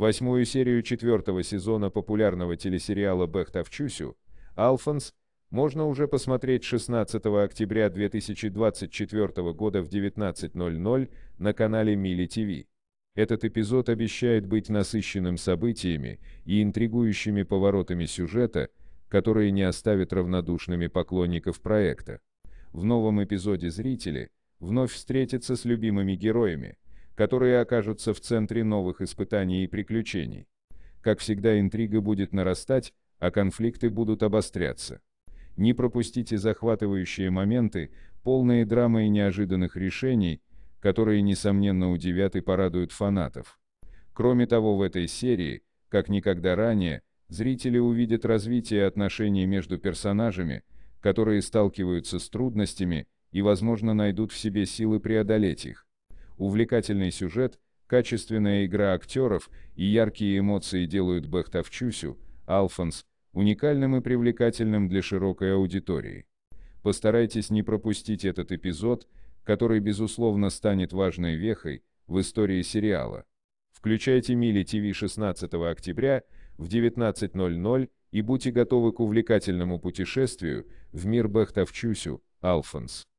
Восьмую серию четвертого сезона популярного телесериала «Бехтовчусю» «Алфонс» можно уже посмотреть 16 октября 2024 года в 19.00 на канале Мили ТВ. Этот эпизод обещает быть насыщенным событиями и интригующими поворотами сюжета, которые не оставят равнодушными поклонников проекта. В новом эпизоде зрители вновь встретятся с любимыми героями – которые окажутся в центре новых испытаний и приключений. Как всегда интрига будет нарастать, а конфликты будут обостряться. Не пропустите захватывающие моменты, полные драмы и неожиданных решений, которые, несомненно, удивят и порадуют фанатов. Кроме того, в этой серии, как никогда ранее, зрители увидят развитие отношений между персонажами, которые сталкиваются с трудностями и, возможно, найдут в себе силы преодолеть их. Увлекательный сюжет, качественная игра актеров и яркие эмоции делают Бехтовчусю, Алфонс, уникальным и привлекательным для широкой аудитории. Постарайтесь не пропустить этот эпизод, который, безусловно, станет важной вехой в истории сериала. Включайте Мили ТВ 16 октября в 19.00 и будьте готовы к увлекательному путешествию в мир Бахтовчусю, Алфонс.